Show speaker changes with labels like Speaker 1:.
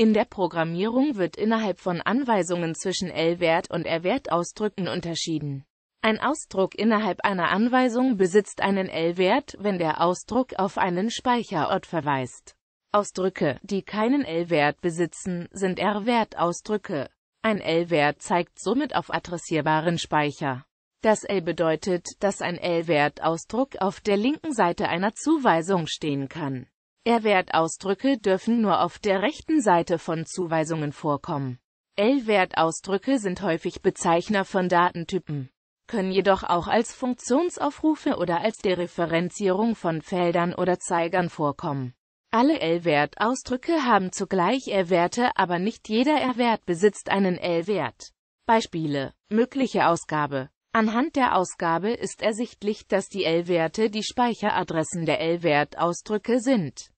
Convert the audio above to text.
Speaker 1: In der Programmierung wird innerhalb von Anweisungen zwischen L-Wert und R-Wert-Ausdrücken unterschieden. Ein Ausdruck innerhalb einer Anweisung besitzt einen L-Wert, wenn der Ausdruck auf einen Speicherort verweist. Ausdrücke, die keinen L-Wert besitzen, sind R-Wert-Ausdrücke. Ein L-Wert zeigt somit auf adressierbaren Speicher. Das L bedeutet, dass ein L-Wert-Ausdruck auf der linken Seite einer Zuweisung stehen kann. R-Wertausdrücke dürfen nur auf der rechten Seite von Zuweisungen vorkommen. L-Wertausdrücke sind häufig Bezeichner von Datentypen, können jedoch auch als Funktionsaufrufe oder als Dereferenzierung von Feldern oder Zeigern vorkommen. Alle L-Wertausdrücke haben zugleich R-Werte, aber nicht jeder R-Wert besitzt einen L-Wert. Beispiele. Mögliche Ausgabe. Anhand der Ausgabe ist ersichtlich, dass die L-Werte die Speicheradressen der L-Wertausdrücke sind.